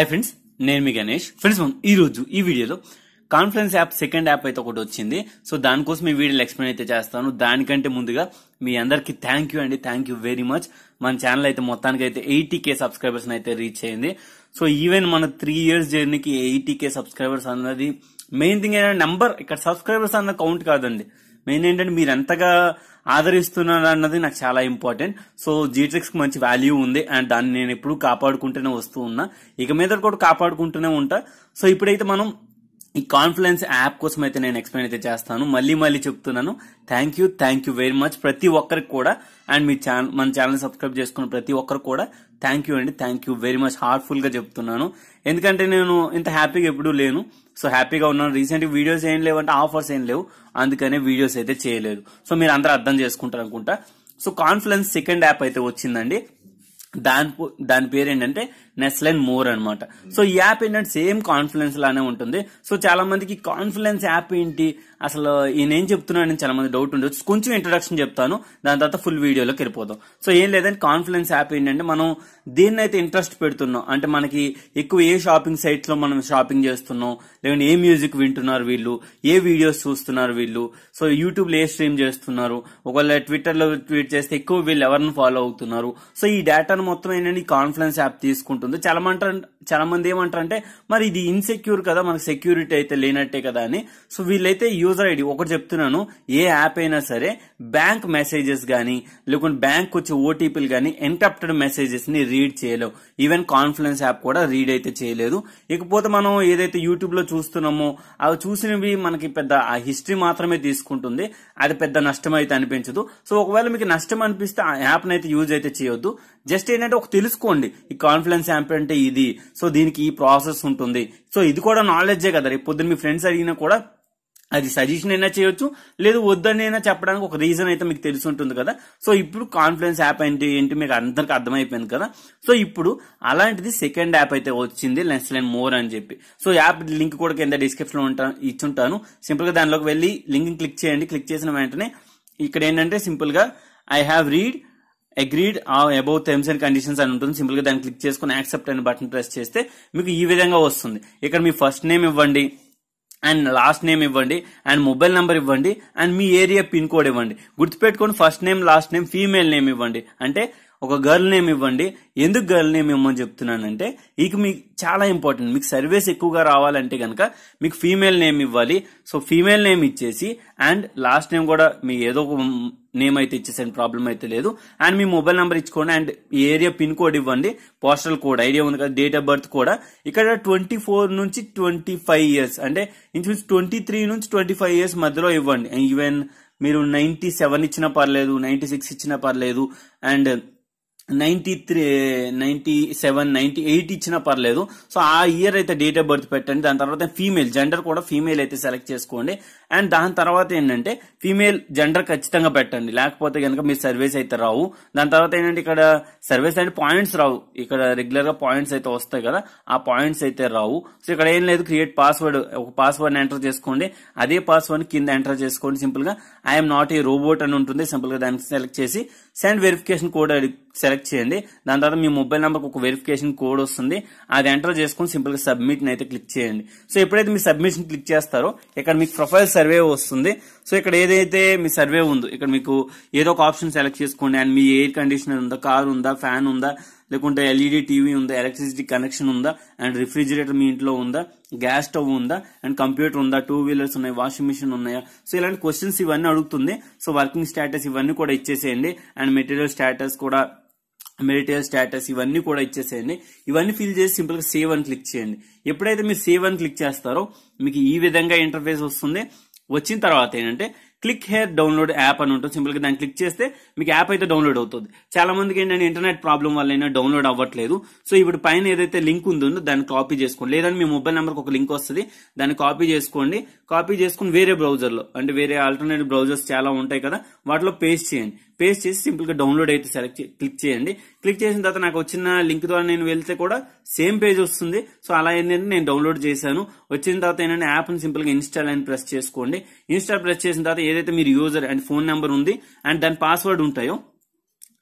hi friends నేను మీ Ganesh friends మనం ఈ రోజు ఈ వీడియోలో కాన్ఫరెన్స్ యాప్ సెకండ్ యాప్ అయితే ఒకటి వచ్చింది సో దానికోసం ఈ వీడియోలు ఎక్స్ప్లెయిన్ అయితే చేస్తాను దానికంటే ముందుగా మీ అందరికీ థ్యాంక్ యూ అండి థ్యాంక్ యూ వెరీ మచ్ మన ఛానల్ అయితే మొత్తానికి అయితే ఎయిటీ కే సబ్స్క్రైబర్స్ అయితే రీచ్ అయింది సో ఈవెన్ మన త్రీ ఇయర్స్ జర్నీకి ఎయిటీ కే సబ్స్క్రైబర్స్ అన్నది మెయిన్ థింగ్ ఏంటంటే నెంబర్ ఇక్కడ సబ్స్క్రైబర్స్ అన్న కౌంట్ కాదండి మెయిన్ ఏంటంటే మీరు ఎంతగా ఆదరిస్తున్నాడు అన్నది నాకు చాలా ఇంపార్టెంట్ సో జీటెక్స్కి మంచి వాల్యూ ఉంది అండ్ దాన్ని నేను ఎప్పుడు కాపాడుకుంటూనే వస్తూ ఉన్నా ఇక మీద కూడా కాపాడుకుంటూనే ఉంటా సో ఇప్పుడైతే మనం ఈ కాన్ఫిడెన్స్ యాప్ కోసం అయితే నేను ఎక్స్ప్లెయిన్ అయితే చేస్తాను మళ్ళీ మళ్ళీ చెప్తున్నాను thank you thank you very much ప్రతి ఒక్కరికి కూడా అండ్ మీ ఛానల్ మన ఛానల్ సబ్స్క్రైబ్ చేసుకున్న ప్రతి ఒక్కరు కూడా థ్యాంక్ యూ అండి thank you very much heartful గా చెప్తున్నాను ఎందుకంటే నేను ఇంత హ్యాపీగా ఎప్పుడూ లేను సో హ్యాపీగా ఉన్నాను రీసెంట్ వీడియోస్ ఏం లేవు అంటే ఆఫర్స్ ఏం లేవు అందుకనే వీడియోస్ అయితే చేయలేదు సో మీరు అందరూ అర్థం చేసుకుంటారు అనుకుంటా సో కాన్ఫిడెన్స్ సెకండ్ యాప్ అయితే వచ్చిందండి దాని దాని పేరు ఏంటంటే నెస్లెన్ మోర్ అనమాట సో ఈ యాప్ ఏంటంటే సేమ్ కాన్ఫిడెన్స్ లానే ఉంటుంది సో చాలా మందికి కాన్ఫిడెన్స్ యాప్ ఏంటి అసలు ఏం చెప్తున్నాడని చాలా మంది డౌట్ ఉండొచ్చు కొంచెం ఇంట్రొడక్షన్ చెప్తాను దాని తర్వాత ఫుల్ వీడియోలోకి వెళ్ళిపోదాం సో ఏం లేదంటే కాన్ఫిడెన్స్ యాప్ ఏంటంటే మనం దేన్నైతే ఇంట్రెస్ట్ పెడుతున్నాం అంటే మనకి ఎక్కువ ఏ షాపింగ్ సైట్స్ లో మనం షాపింగ్ చేస్తున్నాం లేదంటే ఏ మ్యూజిక్ వింటున్నారు వీళ్ళు ఏ వీడియోస్ చూస్తున్నారు వీళ్ళు సో యూట్యూబ్ లో ఏ స్ట్రీమ్ చేస్తున్నారు ఒకవేళ ట్విట్టర్ లో ట్వీట్ చేస్తే ఎక్కువ వీళ్ళు ఎవరిని ఫాలో అవుతున్నారు సో ఈ డేటాను మొత్తం ఏంటంటే కాన్ఫిడెన్స్ యాప్ తీసుకుంటుంది ఉందో చాలా మంట చాలా మంది ఏమంటారు అంటే మరి ఇది ఇన్సెక్యూర్ కదా మనకు సెక్యూరిటీ అయితే లేనట్టే కదా అని సో వీళ్ళైతే యూజర్ ఐడి ఒకటి చెప్తున్నాను ఏ యాప్ అయినా సరే బ్యాంక్ మెసేజెస్ కానీ లేకుంటే బ్యాంక్ వచ్చే ఓటీపీలు కానీ ఎన్క్రప్టెడ్ మెసేజెస్ ని రీడ్ చేయలేవు ఈవెన్ కాన్ఫిడెన్స్ యాప్ కూడా రీడ్ అయితే చేయలేదు ఇకపోతే మనం ఏదైతే యూట్యూబ్ లో చూస్తున్నామో అవి చూసినవి మనకి పెద్ద ఆ హిస్టరీ మాత్రమే తీసుకుంటుంది అది పెద్ద నష్టం అయితే అనిపించదు సో ఒకవేళ మీకు నష్టం అనిపిస్తే ఆ యాప్ని అయితే యూజ్ అయితే చేయొద్దు జస్ట్ ఏంటంటే ఒక తెలుసుకోండి ఈ కాన్ఫిడెన్స్ యాంప్ అంటే ఇది సో దీనికి ఈ ప్రాసెస్ ఉంటుంది సో ఇది కూడా నాలెడ్జే కదా రేపు పొద్దున్న మీ ఫ్రెండ్స్ అడిగినా కూడా అది సజెషన్ అయినా చేయొచ్చు లేదు అయినా చెప్పడానికి ఒక రీజన్ అయితే మీకు తెలిసి ఉంటుంది కదా సో ఇప్పుడు కాన్ఫిడెన్స్ యాప్ ఏంటి ఏంటి మీకు అందరికి అర్థమైపోయింది కదా సో ఇప్పుడు అలాంటిది సెకండ్ యాప్ అయితే వచ్చింది లెన్స్ లైన్ మోర్ అని చెప్పి సో యాప్ లింక్ కూడా కింద డిస్క్రిప్షన్ ఉంటాను ఇచ్చుంటాను సింపుల్గా దానిలోకి వెళ్ళి లింక్ క్లిక్ చేయండి క్లిక్ చేసిన వెంటనే ఇక్కడ ఏంటంటే సింపుల్గా I have read agreed about terms and conditions అని ఉంటుంది సింపుల్ గా దాన్ని క్లిక్ చేసుకుని యాక్సెప్ట్ అనే బటన్ ప్రెస్ చేస్తే మీకు ఈ విధంగా వస్తుంది ఇక్కడ మీ ఫస్ట్ నేమ్ ఇవ్వండి అండ్ లాస్ట్ నేమ్ ఇవ్వండి అండ్ మొబైల్ నెంబర్ ఇవ్వండి అండ్ మీ ఏరియా పిన్ కోడ్ ఇవ్వండి గుర్తుపెట్టుకోండి first name last name female name ఇవ్వండి అంటే ఒక గర్ల్ నేమ్ ఇవ్వండి ఎందుకు గర్ల్ నేమ్ ఇవ్వమని చెప్తున్నానంటే ఇక మీకు చాలా ఇంపార్టెంట్ మీకు సర్వీస్ ఎక్కువగా రావాలంటే కనుక మీకు ఫీమేల్ నేమ్ ఇవ్వాలి సో ఫీమేల్ నేమ్ ఇచ్చేసి అండ్ లాస్ట్ నేమ్ కూడా మీ ఏదో ఒక నేమ్ అయితే ఇచ్చేసండి ప్రాబ్లం అయితే లేదు అండ్ మీ మొబైల్ నెంబర్ ఇచ్చుకోండి అండ్ ఏరియా పిన్ కోడ్ ఇవ్వండి పోస్టల్ కోడ్ ఐడియా ఉంది కదా డేట్ ఆఫ్ బర్త్ కూడా ఇక్కడ ట్వంటీ ఫోర్ నుంచి ట్వంటీ ఫైవ్ ఇయర్స్ అంటే ఇంచుమించు ట్వంటీ త్రీ నుంచి ట్వంటీ ఫైవ్ ఇయర్స్ మధ్యలో ఇవ్వండి ఈవెన్ మీరు నైన్టీ సెవెన్ ఇచ్చినా పర్లేదు నైన్టీ సిక్స్ ఇచ్చినా పర్లేదు and ninety three ninety seven ninety eight ఇచ్చినా పర్లేదు సో ఆ ఇయర్ అయితే డేట్ ఆఫ్ బర్త్ పెట్టండి దాని తర్వాత ఫీమేల్ జెండర్ కూడా ఫీమేల్ అయితే సెలెక్ట్ చేసుకోండి అండ్ దాని తర్వాత ఏంటంటే ఫీమేల్ జెండర్ ఖచ్చితంగా పెట్టండి లేకపోతే కనుక మీరు సర్వీస్ అయితే రావు దాని తర్వాత ఏంటంటే ఇక్కడ సర్వీస్ అంటే పాయింట్స్ రావు ఇక్కడ రెగ్యులర్ గా పాయింట్స్ అయితే వస్తాయి కదా ఆ పాయింట్స్ అయితే రావు సో ఇక్కడ ఏం లేదు క్రియేట్ పాస్వర్డ్ ఒక పాస్వర్డ్ ఎంటర్ చేసుకోండి అదే పాస్వర్డ్ కింద ఎంటర్ చేసుకోండి సింపుల్ గా ఐఎమ్ నాట్ ఏ రోబోట్ అని ఉంటుంది సింపుల్ గా దానికి సెలెక్ట్ చేసి సెండ్ వెరిఫికేషన్ కోడ్ సెలెక్ట్ చేయండి దాని తర్వాత మీ మొబైల్ నెంబర్కి ఒక వెరిఫికేషన్ కోడ్ వస్తుంది అది ఎంటర్ చేసుకొని సింపుల్గా సబ్మిట్ని అయితే క్లిక్ చేయండి సో ఎప్పుడైతే మీ సబ్మిషన్ క్లిక్ చేస్తారో ఇక్కడ మీకు ప్రొఫైల్ సర్వే వస్తుంది సో ఇక్కడ ఏదైతే మీ సర్వే ఉందో ఇక్కడ మీకు ఏదో ఒక ఆప్షన్ సెలెక్ట్ చేసుకోండి అండ్ మీ ఎయిర్ కండిషనర్ ఉందా కార్ ఉందా ఫ్యాన్ ఉందా లేకుంటే ఎల్ఈడి టీవీ e ఉందా ఎలక్ట్రిసిటీ కనెక్షన్ ఉందా అండ్ రిఫ్రిజిరేటర్ మీ ఇంట్లో ఉందా గ్యాస్ స్టవ్ ఉందా అండ్ కంప్యూటర్ ఉందా టూ వీలర్స్ ఉన్నాయి వాషింగ్ మిషన్ ఉన్నాయా సో ఇలాంటి క్వశ్చన్స్ ఇవన్నీ అడుగుతుంది సో వర్కింగ్ స్టేటస్ ఇవన్నీ కూడా ఇచ్చేసేయండి అండ్ మెటీరియల్ స్టేటస్ కూడా మెరిటల్ స్టేటస్ ఇవన్నీ కూడా ఇచ్చేసేయండి ఇవన్నీ ఫిల్ చేసి సింపుల్గా సేవ్ అని క్లిక్ చేయండి ఎప్పుడైతే మీరు సేవ్ అని క్లిక్ చేస్తారో మీకు ఈ విధంగా ఇంటర్ఫేస్ వస్తుంది వచ్చిన తర్వాత ఏంటంటే క్లిక్ హెయిర్ డౌన్లోడ్ యాప్ అని ఉంటుంది సింపుల్గా దాన్ని క్లిక్ చేస్తే మీకు యాప్ అయితే డౌన్లోడ్ అవుతుంది చాలా మందికి ఏంటంటే ఇంటర్నెట్ ప్రాబ్లం వల్ల డౌన్లోడ్ అవ్వట్లేదు సో ఇప్పుడు పైన ఏదైతే లింక్ ఉందో దాన్ని కాపీ చేసుకోండి లేదంటే మీ మొబైల్ నెంబర్కి ఒక లింక్ వస్తుంది దాన్ని కాపీ చేసుకోండి కాపీ చేసుకుని వేరే బ్రౌజర్లో అంటే వేరే ఆల్టర్నేటివ్ బ్రౌజర్స్ చాలా ఉంటాయి కదా వాటిలో పేస్ట్ చేయండి పేస్ట్ చేసి సింపుల్గా డౌన్లోడ్ అయితే సెలెక్ట్ క్లిక్ చేయండి క్లిక్ చేసిన తర్వాత నాకు వచ్చిన లింక్ ద్వారా నేను వెళ్తే కూడా సేమ్ పేజ్ వస్తుంది సో అలా ఏంటంటే నేను డౌన్లోడ్ చేశాను వచ్చిన తర్వాత ఏంటంటే యాప్ని సింపుల్గా ఇన్స్టాల్ అని ప్రెస్ చేసుకోండి ఇన్స్టాల్ ప్రెస్ చేసిన తర్వాత ఏదైతే మీరు యూజర్ అండ్ ఫోన్ నెంబర్ ఉంది అండ్ దాని పాస్వర్డ్ ఉంటాయో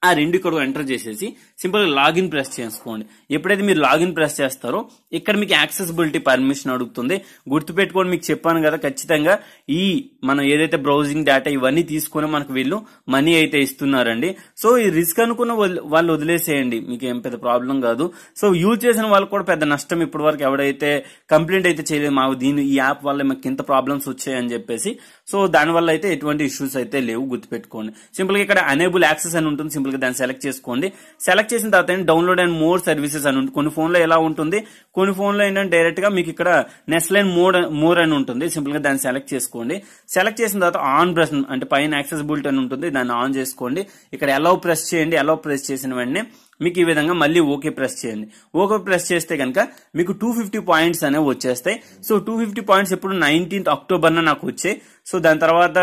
ఆ రెండు ఇక్కడ ఎంటర్ చేసేసి సింపుల్ గా లాగిన్ ప్రెస్ చేసుకోండి ఎప్పుడైతే మీరు లాగిన్ ప్రెస్ చేస్తారో ఇక్కడ మీకు యాక్సెసిబిలిటీ పర్మిషన్ అడుగుతుంది గుర్తుపెట్టుకోండి మీకు చెప్పాను కదా ఖచ్చితంగా ఈ మనం ఏదైతే బ్రౌజింగ్ డేటా ఇవన్నీ తీసుకుని మనకు వీళ్ళు మనీ అయితే ఇస్తున్నారండి సో ఈ రిస్క్ అనుకున్న వాళ్ళు వదిలేసేయండి మీకు ఏం పెద్ద ప్రాబ్లం కాదు సో యూజ్ చేసిన వాళ్ళకి కూడా పెద్ద నష్టం ఇప్పటి వరకు ఎవడైతే కంప్లైంట్ అయితే చేయలేదు మాకు దీని ఈ యాప్ వల్ల మాకు ఇంత ప్రాబ్లమ్స్ వచ్చాయని చెప్పేసి సో దానివల్ల అయితే ఎటువంటి ఇష్యూస్ అయితే లేవు గుర్తుపెట్టుకోండి సింపుల్గా ఇక్కడ అనేబుల్ యాక్సెస్ అని ఉంటుంది సింపుల్గా దాన్ని సెలెక్ట్ చేసుకోండి సెలెక్ట్ చేసిన తర్వాత డౌన్లోడ్ అండ్ మోర్ సర్వీసెస్ అని ఉంటుంది కొన్ని ఫోన్లో ఎలా ఉంటుంది కొన్ని ఫోన్లో ఏంటంటే డైరెక్ట్గా మీకు ఇక్కడ నెస్లైన్ మోర్ మోర్ అని ఉంటుంది సింపుల్గా దాన్ని సెలెక్ట్ చేసుకోండి సెలెక్ట్ చేసిన తర్వాత ఆన్ ప్రెస్ అంటే పైన యాక్సెసిబిలిటీ అని ఉంటుంది దాన్ని ఆన్ చేసుకోండి ఇక్కడ ఎలా ప్రెస్ చేయండి ఎలా ప్రెస్ చేసిన వెంటనే మీకు ఈ విధంగా మళ్ళీ ఓకే ప్రెస్ చేయండి ఓకే ప్రెస్ చేస్తే కనుక మీకు టూ ఫిఫ్టీ పాయింట్స్ అనేవి వచ్చేస్తాయి సో టూ ఫిఫ్టీ పాయింట్స్ ఇప్పుడు నైన్టీన్త్ అక్టోబర్న నాకు వచ్చాయి సో దాని తర్వాత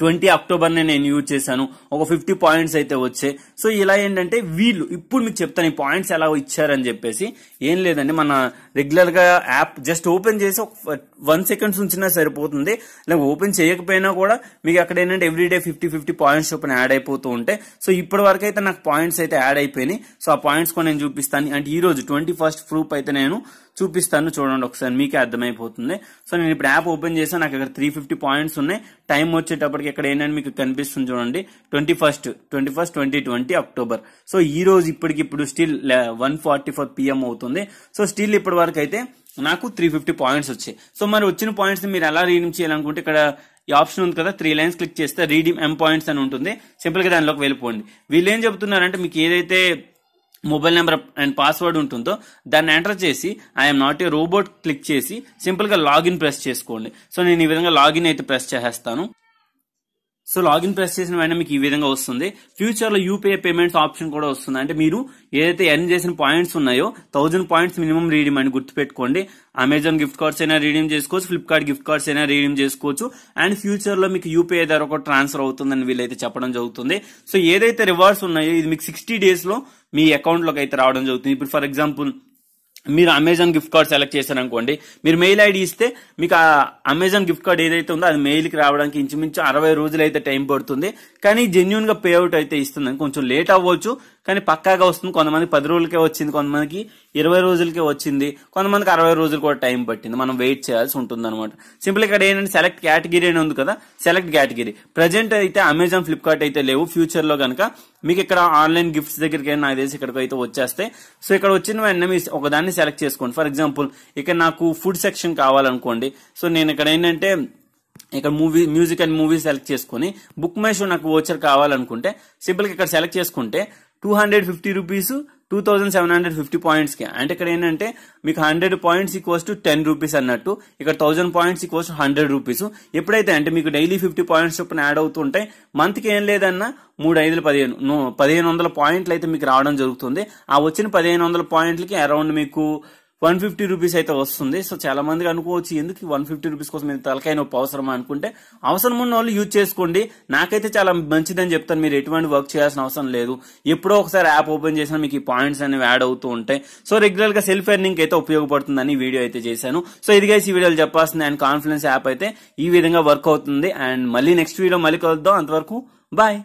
ట్వంటీ అక్టోబర్ నేను యూజ్ చేశాను ఒక ఫిఫ్టీ పాయింట్స్ అయితే వచ్చే సో ఇలా ఏంటంటే వీళ్ళు ఇప్పుడు మీకు చెప్తాను ఈ పాయింట్స్ ఎలా ఇచ్చారని చెప్పేసి ఏం లేదండి మన రెగ్యులర్గా యాప్ జస్ట్ ఓపెన్ చేసి ఒక వన్ సెకండ్స్ ఉంచినా సరిపోతుంది లేకపోతే ఓపెన్ చేయకపోయినా కూడా మీకు అక్కడ ఏంటంటే ఎవ్రీడే ఫిఫ్టీ ఫిఫ్టీ పాయింట్స్ చొప్పున యాడ్ అయిపోతూ ఉంటాయి సో ఇప్పటి వరకు అయితే నాకు పాయింట్స్ అయితే యాడ్ అయిపోయినాయి సో ఆ పాయింట్స్ కూడా నేను చూపిస్తాను అంటే ఈ రోజు ట్వంటీ ఫస్ట్ ప్రూఫ్ అయితే నేను చూపిస్తాను చూడండి ఒకసారి మీకే అర్థమైపోతుంది సో నేను ఇప్పుడు యాప్ ఓపెన్ చేశాను నాకు ఇక్కడ త్రీ ఫిఫ్టీ పాయింట్స్ ఉన్నాయి టైం వచ్చేటప్పటికి ఇక్కడ ఏంటంటే మీకు కనిపిస్తుంది చూడండి twenty first twenty first twenty twenty October so ఈ రోజు ఇప్పటికి ఇప్పుడు still one forty four PM అవుతుంది సో స్టిల్ ఇప్పటి వరకు అయితే నాకు త్రీ ఫిఫ్టీ పాయింట్స్ వచ్చాయి సో మరి వచ్చిన పాయింట్స్ మీరు ఎలా రీడింగ్ చేయాలనుకుంటే ఇక్కడ ఈ ఆప్షన్ ఉంది కదా త్రీ లైన్స్ క్లిక్ చేస్తే రీడింగ్ ఎం పాయింట్స్ అని ఉంటుంది గా దానిలోకి వెళ్ళిపోండి వీళ్ళు ఏం చెప్తున్నారంటే మీకు ఏదైతే మొబైల్ నెంబర్ అండ్ పాస్వర్డ్ ఉంటుందో దాన్ని ఎంటర్ చేసి I'm not a robot click చేసి సింపుల్గా లాగిన్ ప్రెస్ చేసుకోండి సో నేను ఈ విధంగా లాగిన్ అయితే ప్రెస్ చేసేస్తాను సో లాగిన్ ప్రెస్ చేసిన వెంటనే మీకు ఈ విధంగా వస్తుంది ఫ్యూచర్ లో యూపీఐ పేమెంట్స్ ఆప్షన్ కూడా వస్తుంది అంటే మీరు ఏదైతే ఎర్న్ చేసిన పాయింట్స్ ఉన్నాయో థౌజండ్ పాయింట్స్ మినిమం రీడీమ్ అని గుర్తుపెట్టుకోండి అమెజాన్ గిఫ్ట్ కార్డ్స్ అయినా రీడీమ్ చేసుకోవచ్చు ఫ్లిప్కార్ట్ గిఫ్ట్ కార్డ్స్ అయినా రీడీమ్ చేసుకోవచ్చు అండ్ ఫ్యూచర్ లో మీకు యూపీఐ ద్వారా ఒక ట్రాన్స్ఫర్ అవుతుందని వీళ్ళైతే చెప్పడం జరుగుతుంది సో ఏదైతే రివార్డ్స్ ఉన్నాయో ఇది మీకు సిక్స్టీ డేస్ లో మీ అకౌంట్ లోకి అయితే రావడం జరుగుతుంది ఇప్పుడు ఫర్ ఎగ్జాంపుల్ మీరు అమెజాన్ గిఫ్ట్ కార్డ్ సెలెక్ట్ చేశారనుకోండి మీరు మెయిల్ ఐడి ఇస్తే మీకు ఆ అమెజాన్ గిఫ్ట్ కార్డ్ ఏదైతే ఉందో అది మెయిల్కి రావడానికి ఇంచుమించు అరవై రోజులు అయితే టైం పడుతుంది కానీ గా పే అవుట్ అయితే ఇస్తుంది కొంచెం లేట్ అవ్వచ్చు కానీ పక్కాగా వస్తుంది కొంతమంది పది రోజులకే వచ్చింది కొంతమందికి ఇరవై రోజులకే వచ్చింది కొంతమందికి అరవై రోజులు కూడా టైం పట్టింది మనం వెయిట్ చేయాల్సి ఉంటుంది అనమాట సింపుల్ ఇక్కడ ఏంటంటే సెలెక్ట్ కేటగిరీ అని ఉంది కదా సెలెక్ట్ కేటగిరీ ప్రజెంట్ అయితే అమెజాన్ ఫ్లిప్కార్ట్ అయితే లేవు ఫ్యూచర్ లో కనుక మీకు ఇక్కడ ఆన్లైన్ గిఫ్ట్స్ దగ్గరికి నాకు తెలిసి ఇక్కడికి అయితే వచ్చేస్తే సో ఇక్కడ వచ్చిన వెంటనే మీ ఒకదాన్ని సెలెక్ట్ చేసుకోండి ఫర్ ఎగ్జాంపుల్ ఇక్కడ నాకు ఫుడ్ సెక్షన్ కావాలనుకోండి సో నేను ఇక్కడ ఏంటంటే ఇక్కడ movie music and movie select చేసుకుని బుక్ మై షో నాకు ఓచర్ కావాలనుకుంటే గా ఇక్కడ సెలెక్ట్ చేసుకుంటే two hundred fifty rupees two thousand seven hundred fifty పాయింట్స్కి అంటే ఇక్కడ ఏంటంటే మీకు hundred points equals to ten rupees అన్నట్టు ఇక్కడ thousand points equals to hundred rupees ఎప్పుడైతే అంటే మీకు డైలీ ఫిఫ్టీ పాయింట్స్ చొప్పున యాడ్ అవుతుంటాయి మంత్కి ఏం లేదన్నా మూడు ఐదులు పదిహేను పదిహేను వందల పాయింట్లు అయితే మీకు రావడం జరుగుతుంది ఆ వచ్చిన పదిహేను వందల పాయింట్లకి అరౌండ్ మీకు వన్ ఫిఫ్టీ రూపీస్ అయితే వస్తుంది సో చాలా మందికి అనుకోవచ్చు ఎందుకు వన్ ఫిఫ్టీ రూపీస్ కోసం తలకాయ నొప్పి అవసరమా అనుకుంటే అవసరం ఉన్న వాళ్ళు యూజ్ చేసుకోండి నాకైతే చాలా మంచిదని చెప్తాను మీరు ఎటువంటి వర్క్ చేయాల్సిన అవసరం లేదు ఎప్పుడో ఒకసారి యాప్ ఓపెన్ చేసినా మీకు ఈ పాయింట్స్ అనేవి యాడ్ అవుతూ ఉంటాయి సో రెగ్యులర్ గా సెల్ఫ్ ఎర్నింగ్ అయితే ఉపయోగపడుతుందని వీడియో అయితే చేశాను సో ఇదిగా ఈ వీడియోలు చెప్పాల్సింది అండ్ కాన్ఫిడెన్స్ యాప్ అయితే ఈ విధంగా వర్క్ అవుతుంది అండ్ మళ్ళీ నెక్స్ట్ వీడియో మళ్ళీ కలుద్దాం అంతవరకు బాయ్